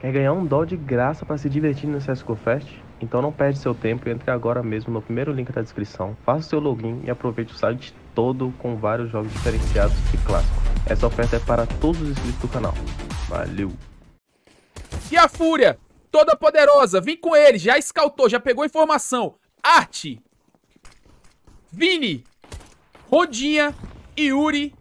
Quer ganhar um dólar de graça para se divertir no CSGO Fest? Então não perde seu tempo e entre agora mesmo no primeiro link da descrição, faça seu login e aproveite o site todo com vários jogos diferenciados e clássicos. Essa oferta é para todos os inscritos do canal. Valeu! E a Fúria, toda poderosa, vem com ele, já escaltou, já pegou informação. Arte, Vini, Rodinha, e Yuri,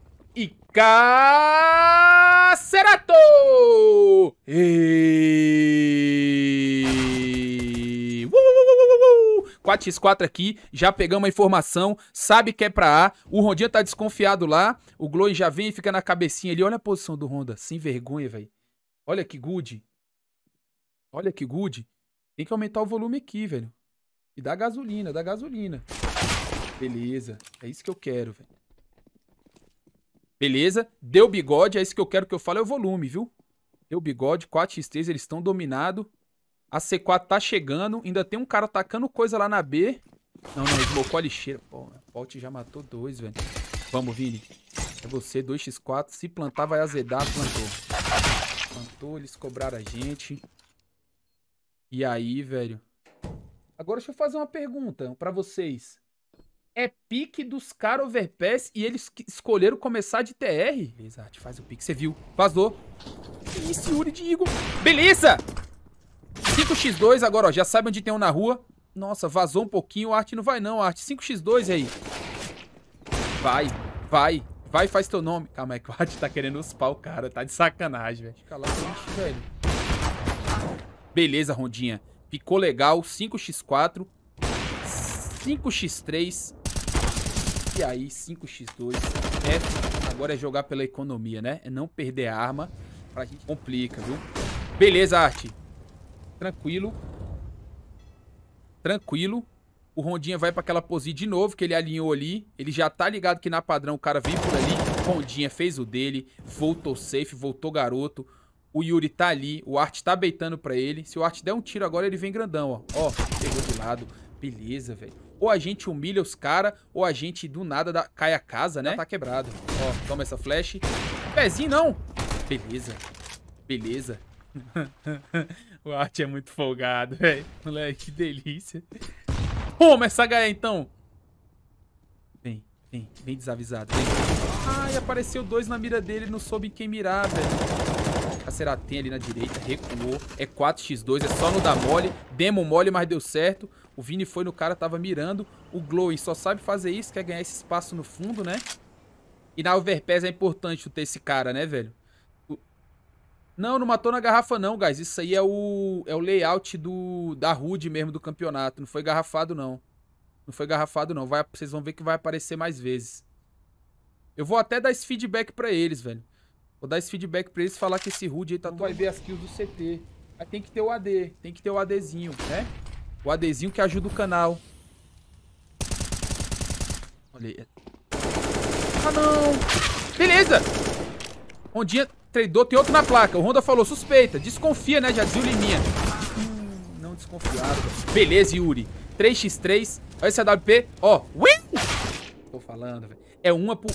Cacerato! E... Uh, uh, uh, 4x4 aqui, já pegamos a informação, sabe que é pra A. O Rondinha tá desconfiado lá, o Glow já vem e fica na cabecinha ali. Olha a posição do Honda, sem vergonha, velho. Olha que good. Olha que good. Tem que aumentar o volume aqui, velho. E dá gasolina, dá gasolina. Beleza, é isso que eu quero, velho. Beleza? Deu bigode, é isso que eu quero que eu fale, é o volume, viu? Deu bigode, 4x3, eles estão dominado. A C4 tá chegando, ainda tem um cara tacando coisa lá na B. Não, não, deslocou a lixeira. Pô, a Polt já matou dois, velho. Vamos, Vini. É você, 2x4. Se plantar, vai azedar. Plantou. Plantou, eles cobraram a gente. E aí, velho? Agora deixa eu fazer uma pergunta pra vocês é pique dos caras overpass e eles escolheram começar de TR. Beleza, faz o pique, você viu. Vazou. Isso, Yuri de Eagle. Beleza! 5x2 agora, ó. Já sabe onde tem um na rua. Nossa, vazou um pouquinho. O arte não vai não, a arte. 5x2 aí. Vai, vai. Vai, faz teu nome. Calma aí, que o Art tá querendo os pau, cara. Tá de sacanagem, velho. Fica lá, gente, velho. Beleza, rondinha. Picou legal. 5x4. 5x3. E aí, 5x2. É, agora é jogar pela economia, né? É não perder a arma. Pra gente complica, viu? Beleza, Arte. Tranquilo. Tranquilo. O Rondinha vai pra aquela pose de novo, que ele alinhou ali. Ele já tá ligado que na padrão o cara vem por ali. Rondinha fez o dele. Voltou safe, voltou garoto. O Yuri tá ali, o Art tá beitando pra ele. Se o Art der um tiro agora, ele vem grandão, ó. Ó, pegou de lado. Beleza, velho. Ou a gente humilha os caras, ou a gente do nada dá... cai a casa, né? Já tá quebrado. Ó, toma essa flash. Pezinho não! Beleza. Beleza. o Art é muito folgado, velho. Moleque, que delícia. Toma essa galera, então. Vem, vem, vem desavisado. Vem. Ai, apareceu dois na mira dele, não soube quem mirar, velho. A Seratem ali na direita, recuou. É 4x2, é só no dar mole. Demo mole, mas deu certo. O Vini foi no cara, tava mirando. O Glowing só sabe fazer isso, quer ganhar esse espaço no fundo, né? E na Overpass é importante ter esse cara, né, velho? O... Não, não matou na garrafa não, guys. Isso aí é o, é o layout do, da HUD mesmo do campeonato. Não foi garrafado, não. Não foi garrafado, não. Vai... Vocês vão ver que vai aparecer mais vezes. Eu vou até dar esse feedback pra eles, velho. Vou dar esse feedback pra eles e falar que esse Rude aí tá... Tu vai ver as kills do CT. Aí tem que ter o AD. Tem que ter o ADzinho, né? O ADzinho que ajuda o canal. Olha aí. Ah, não! Beleza! dia, tradou, tem outro na placa. O Honda falou, suspeita. Desconfia, né? Já dizia o Liminha. Hum, não desconfiado. Beleza, Yuri. 3x3. Olha esse AWP. Ó. Win! Tô falando, velho. É uma por...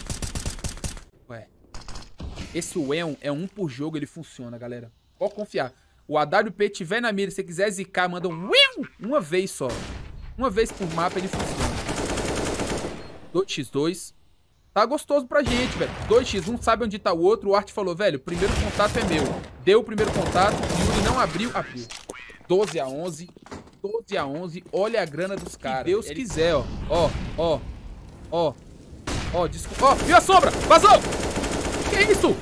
Esse Weon é, é um por jogo, ele funciona, galera. Pode confiar. O AWP tiver na mira, se quiser zicar, manda um Weon uma vez só. Uma vez por mapa ele funciona. 2x2. Tá gostoso pra gente, velho. 2x1 sabe onde tá o outro. O Art falou, velho, primeiro contato é meu. Deu o primeiro contato. Yuri não abriu, abriu. 12 a 11. 12 a 11. Olha a grana dos caras. Deus ele... quiser, ó. Ó, ó. Ó. Ó, desculpa. Ó, viu a sombra? Vazou! Que é isso?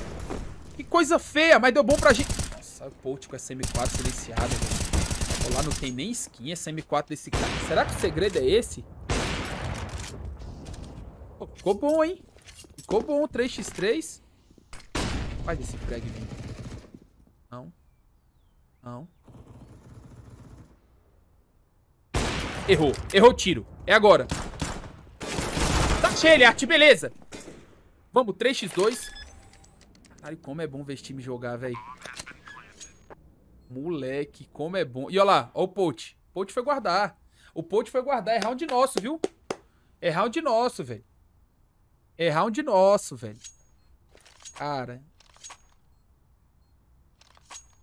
Que coisa feia, mas deu bom pra gente. Nossa, o Polt com essa M4 silenciada, velho. Lá não tem nem skin essa M4 desse cara. Será que o segredo é esse? Pô, ficou bom, hein? Ficou bom, 3x3. Faz esse frag, velho. Não. Não. Errou. Errou o tiro. É agora. Tá cheio, arte, beleza. Vamos, 3x2. Cara, como é bom ver esse time jogar, velho. Moleque, como é bom. E olha lá, olha o O Poach foi guardar. O Poach foi guardar. É round nosso, viu? É round nosso, velho. É round nosso, velho. Cara.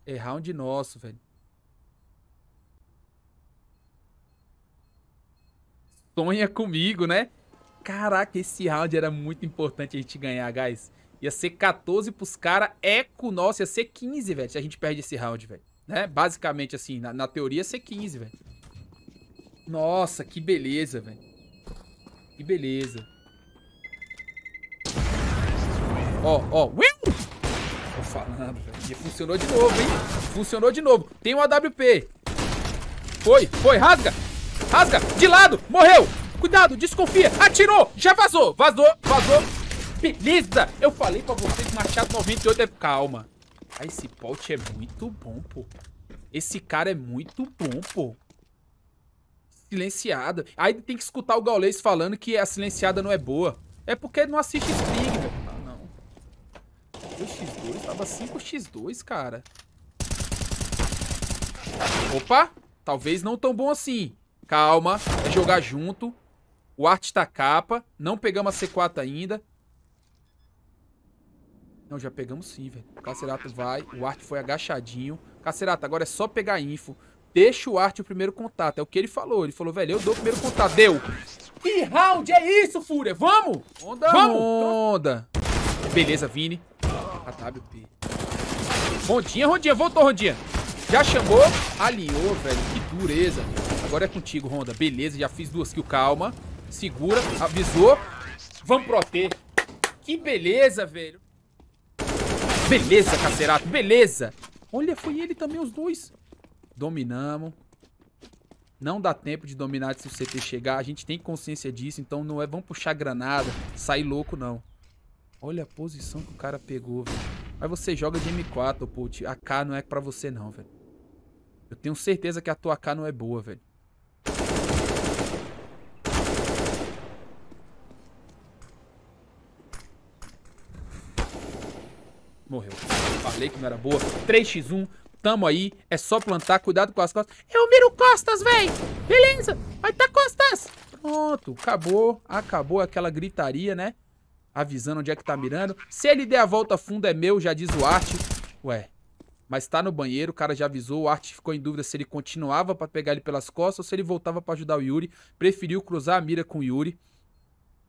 É round nosso, velho. Sonha comigo, né? Caraca, esse round era muito importante a gente ganhar, guys. Ia ser 14 pros caras. Eco é nosso ia ser 15, velho, se a gente perde esse round, velho. Né? Basicamente, assim, na, na teoria ia ser 15, velho. Nossa, que beleza, velho. Que beleza. Ó, ó. Will! Tô falando, velho. funcionou de novo, hein? Funcionou de novo. Tem um AWP. Foi, foi. Rasga. Rasga. De lado. Morreu. Cuidado. Desconfia. Atirou. Já vazou. Vazou. Vazou. Beleza! Eu falei pra vocês Machado 98 é... Calma. Ah, esse pote é muito bom, pô. Esse cara é muito bom, pô. Silenciada. Aí tem que escutar o gaulês falando que a silenciada não é boa. É porque não assiste stream, velho. Ah, não. 2x2? Tava 5x2, cara. Opa! Talvez não tão bom assim. Calma. É jogar junto. O arte tá capa. Não pegamos a C4 ainda. Não, já pegamos sim, velho. Cacerato vai. O Art foi agachadinho. Cacerato, agora é só pegar info. Deixa o Art o primeiro contato. É o que ele falou. Ele falou, velho, eu dou o primeiro contato. Deu. Que round é isso, Fúria? Vamos! Onda, Vamos! Onda. Beleza, Vini. AWP. Ah, tá, Rondinha, Rondinha. Voltou, Rondinha. Já chamou. Alinhou, velho. Que dureza. Agora é contigo, Ronda. Beleza, já fiz duas kills. Calma. Segura. Avisou. Vamos pro OT. Que beleza, velho. Beleza, cacerato, beleza. Olha, foi ele também, os dois. Dominamos. Não dá tempo de dominar se o CT chegar. A gente tem consciência disso, então não é vamos puxar granada, sair louco, não. Olha a posição que o cara pegou, velho. Mas você joga de M4, Put. AK? não é pra você, não, velho. Eu tenho certeza que a tua AK não é boa, velho. Morreu. Falei que não era boa. 3x1. Tamo aí. É só plantar. Cuidado com as costas. Eu miro costas, véi. Beleza. Vai tá costas. Pronto. Acabou. Acabou aquela gritaria, né? Avisando onde é que tá mirando. Se ele der a volta fundo é meu, já diz o Art. Ué. Mas tá no banheiro, o cara já avisou. O Art ficou em dúvida se ele continuava pra pegar ele pelas costas ou se ele voltava pra ajudar o Yuri. Preferiu cruzar a mira com o Yuri.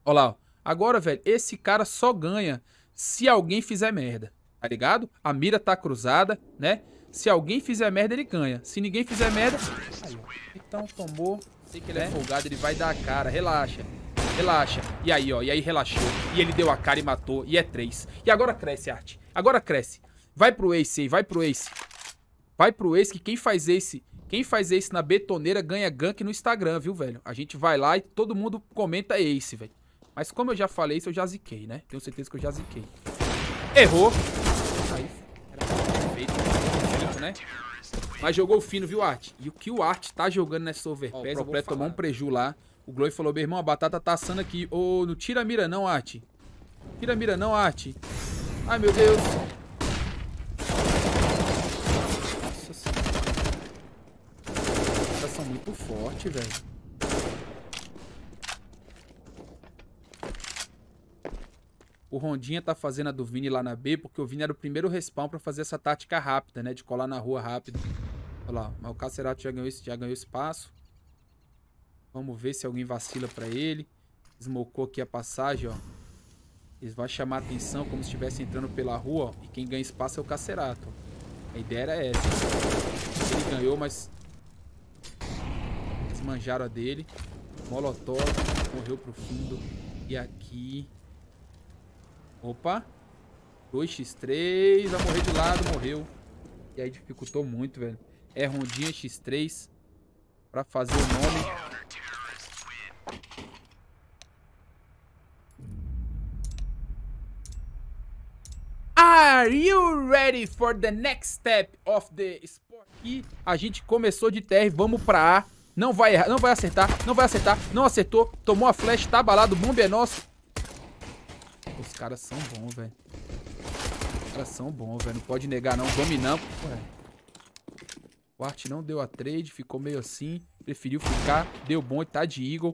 Olha lá, ó. Agora, velho, esse cara só ganha se alguém fizer merda tá ligado? A mira tá cruzada, né? Se alguém fizer merda, ele ganha. Se ninguém fizer merda... Aí, então tomou. Sei que ele é né? folgado, ele vai dar a cara. Relaxa. Relaxa. E aí, ó. E aí relaxou. E ele deu a cara e matou. E é três. E agora cresce, Arte. Agora cresce. Vai pro Ace aí. Vai pro Ace. Vai pro Ace que quem faz Ace... Quem faz Ace na betoneira ganha gank no Instagram, viu, velho? A gente vai lá e todo mundo comenta Ace, velho. Mas como eu já falei isso, eu já ziquei, né? Tenho certeza que eu já ziquei. Errou. Aí, perfeito. Né? Mas jogou fino, viu, Art? E o que o Art tá jogando nessa overpass, oh, o Pro tomou um preju lá. O Glory falou, meu irmão, a batata tá assando aqui. Ô, oh, não tira a mira não, Art. Tira a mira não, Art. Ai, meu Deus. Nossa senhora. Os caras são muito fortes, velho. O Rondinha tá fazendo a do Vini lá na B, porque o Vini era o primeiro respawn pra fazer essa tática rápida, né? De colar na rua rápido. Olha lá, mas o Cacerato já ganhou, já ganhou espaço. Vamos ver se alguém vacila pra ele. Smocou aqui a passagem, ó. Eles vão chamar atenção como se estivesse entrando pela rua, ó. E quem ganha espaço é o Cacerato. A ideia era essa. Ele ganhou, mas... Desmanjaram a dele. Molotov. Correu pro fundo. E aqui... Opa. 2x3. Vai morrer de lado. Morreu. E aí dificultou muito, velho. É rondinha x3 pra fazer o nome. Are you ready for the next step of the sport? E a gente começou de TR, vamos pra A. Não vai errar, não vai acertar, não vai acertar, não acertou, tomou a flash, tá abalado, o bombe é nosso caras são bons, velho. Os caras são bons, velho. Não pode negar, não. Dominamos. O Art não deu a trade, ficou meio assim. Preferiu ficar. Deu bom e tá de Eagle.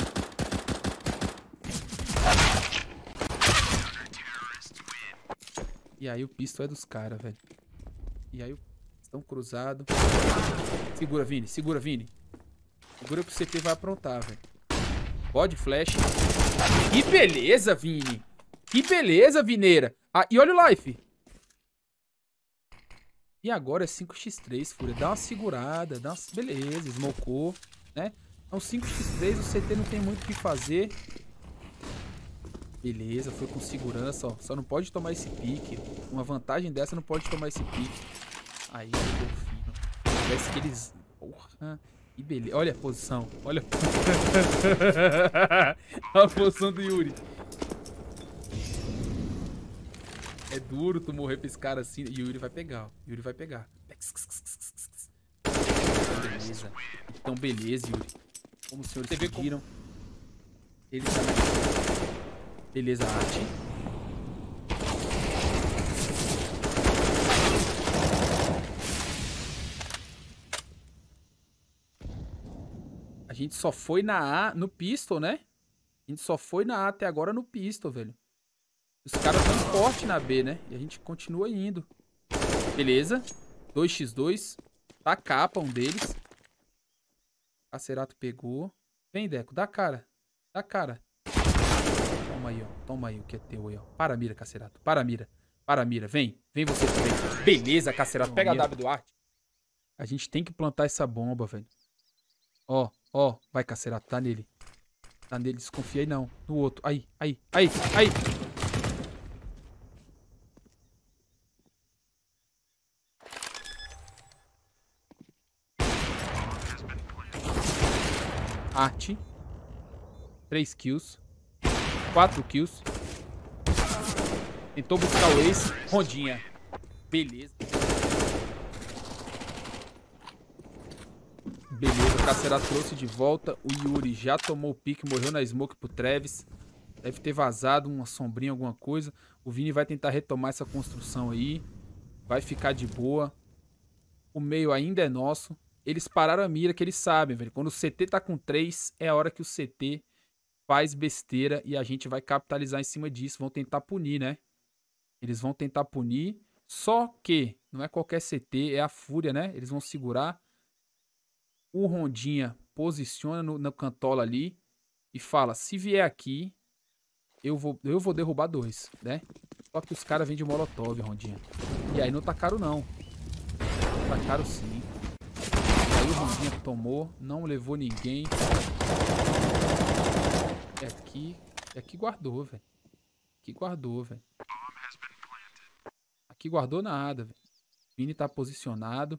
E aí o pistol é dos caras, velho. E aí estão cruzado. Segura, Vini. Segura, Vini. Segura que o CP vai aprontar, velho. Pode flash. Que beleza, Vini. Que beleza, Vineira. Ah, e olha o life. E agora é 5x3, Fúria. Dá uma segurada, dá uma... Beleza, smocou, né? Então 5x3, o CT não tem muito o que fazer. Beleza, foi com segurança, ó. Só não pode tomar esse pique. Uma vantagem dessa não pode tomar esse pique. Aí, ficou golfinho. Parece que eles... Porra. Que beleza. Olha a posição. Olha a posição do Yuri. É duro tu morrer pra esse cara assim. E o Yuri vai pegar, ó. Yuri vai pegar. Beleza. Então, beleza, Yuri. Como os senhores Você conseguiram. Como... Ele tá... Beleza, arte. A gente só foi na A, no pistol, né? A gente só foi na A até agora no pistol, velho. Os caras estão forte na B, né? E a gente continua indo. Beleza. 2x2. Tá capa um deles. Acerato pegou. Vem, Deco. Dá cara. Dá cara. Toma aí, ó. Toma aí o que é teu aí, ó. Para mira, Cacerato. Para mira. Para mira. Vem. Vem você também. Beleza, Cacerato. Pega a W do Arte. A gente tem que plantar essa bomba, velho. Ó, ó. Vai, Cacerato. Tá nele. Tá nele. aí, não. No outro. Aí, aí, aí, aí. arte. 3 kills. 4 kills. Tentou buscar o ex. Rondinha. Beleza. Beleza, o Cacera trouxe de volta. O Yuri já tomou o pique, morreu na smoke pro Travis. Deve ter vazado uma sombrinha, alguma coisa. O Vini vai tentar retomar essa construção aí. Vai ficar de boa. O meio ainda é nosso eles pararam a mira que eles sabem, velho. Quando o CT tá com 3, é a hora que o CT faz besteira e a gente vai capitalizar em cima disso. Vão tentar punir, né? Eles vão tentar punir. Só que não é qualquer CT, é a Fúria, né? Eles vão segurar. O Rondinha posiciona no, no cantola ali e fala: se vier aqui, eu vou, eu vou derrubar dois, né? Só que os caras vêm de molotov, Rondinha. E aí não tá caro, não. Tá caro sim que tomou, não levou ninguém. É aqui, é aqui guardou, velho. Aqui guardou, velho. Aqui guardou nada, velho. O Vini tá posicionado.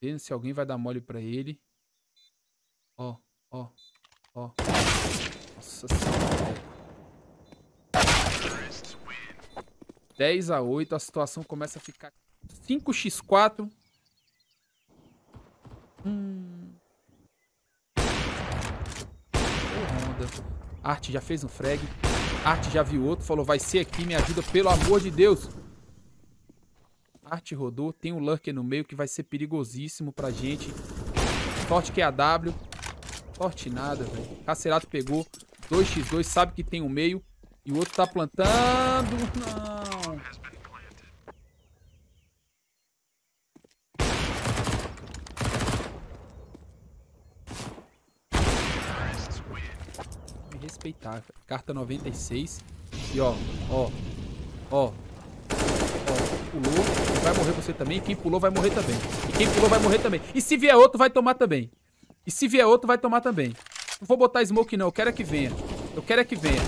Vendo se alguém vai dar mole pra ele. Ó, ó, ó. Nossa senhora. 10 a 8, a situação começa a ficar 5x4 Hum. Honda. Arte já fez um frag. Arte já viu outro, falou, vai ser aqui, me ajuda, pelo amor de Deus. Arte rodou, tem o um Lurker no meio que vai ser perigosíssimo pra gente. Sorte que é a W. Sorte nada, velho. Cacerato pegou. 2x2, sabe que tem um meio. E o outro tá plantando. Não. respeitar. Carta 96. E ó, ó, ó. ó pulou, vai morrer você também. Quem pulou vai morrer também. E quem pulou vai morrer também. E se vier outro, vai tomar também. E se vier outro, vai tomar também. Não vou botar smoke, não. Eu quero é que venha. Eu quero é que venha.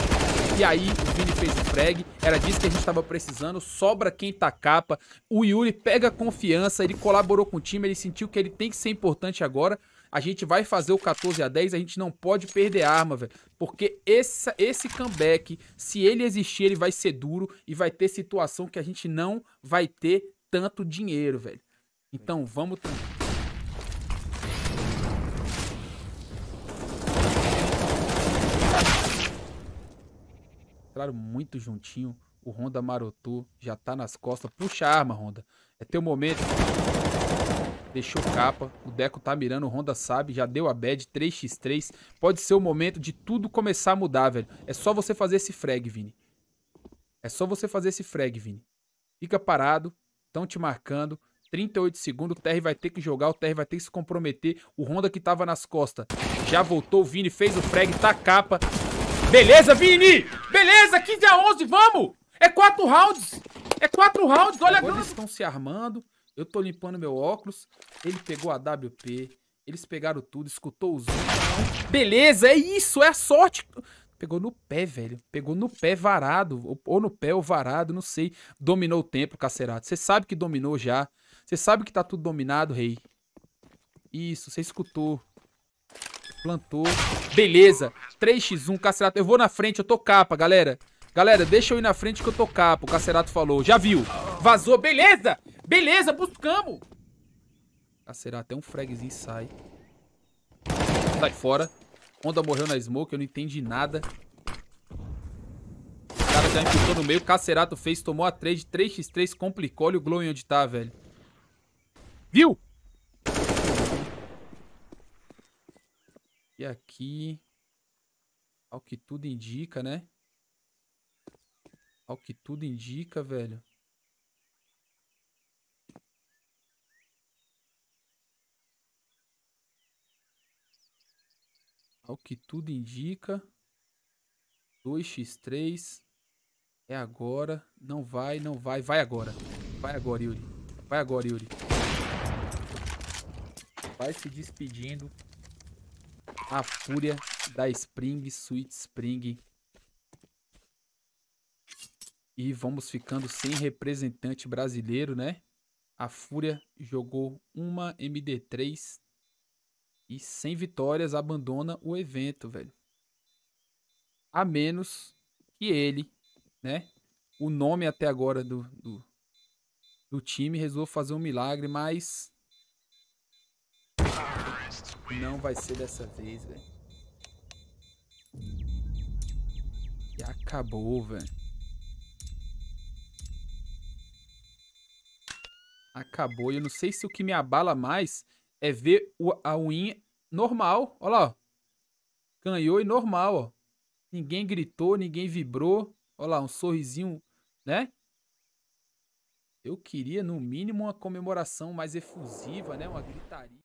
E aí, o Vini fez o frag, era disso que a gente estava precisando, sobra quem tá capa, o Yuri pega confiança, ele colaborou com o time, ele sentiu que ele tem que ser importante agora, a gente vai fazer o 14 a 10, a gente não pode perder arma, velho. Porque esse esse comeback, se ele existir, ele vai ser duro e vai ter situação que a gente não vai ter tanto dinheiro, velho. Então vamos Claro, muito juntinho. O Honda marotou, já tá nas costas. Puxa a arma, Honda. É teu momento. Deixou capa. O Deco tá mirando, o Honda sabe, já deu a bad, 3x3. Pode ser o momento de tudo começar a mudar, velho. É só você fazer esse frag, Vini. É só você fazer esse frag, Vini. Fica parado, estão te marcando. 38 segundos, o TR vai ter que jogar, o TR vai ter que se comprometer. O Honda que tava nas costas já voltou, o Vini fez o frag, tá capa. Beleza, Vini! Beleza, 15 a 11, vamos! É quatro rounds! É quatro rounds, olha Agora a grana! estão se armando, eu tô limpando meu óculos, ele pegou a WP, eles pegaram tudo, escutou os. Beleza, é isso, é a sorte. Pegou no pé, velho. Pegou no pé varado, ou no pé ou varado, não sei. Dominou o tempo, cacerato. Você sabe que dominou já. Você sabe que tá tudo dominado, rei. Isso, você escutou. Plantou. Beleza. 3x1, cacerato. Eu vou na frente, eu tô capa, galera. Galera, deixa eu ir na frente que eu tô capa, o cacerato falou. Já viu. Vazou, beleza. Beleza, buscamos. Acertar ah, até um fragzinho sai. Sai fora. Onda morreu na smoke, eu não entendi nada. O cara já imputou no meio. Cacerato fez, tomou a trade. 3x3, complicou. Olha o Glow em onde tá, velho. Viu? E aqui... Ao que tudo indica, né? Ao que tudo indica, velho. Ao que tudo indica, 2x3. É agora. Não vai, não vai. Vai agora. Vai agora, Yuri. Vai agora, Yuri. Vai se despedindo. A fúria da Spring, Sweet Spring. E vamos ficando sem representante brasileiro, né? A Fúria jogou uma MD3 e sem vitórias abandona o evento, velho. A menos que ele, né? O nome até agora do, do, do time resolva fazer um milagre, mas. Não vai ser dessa vez, velho. E acabou, velho. Acabou. eu não sei se o que me abala mais é ver a win normal. Olha lá, Ganhou e normal, ó. Ninguém gritou, ninguém vibrou. Olha lá, um sorrisinho, né? Eu queria, no mínimo, uma comemoração mais efusiva, né? Uma gritaria.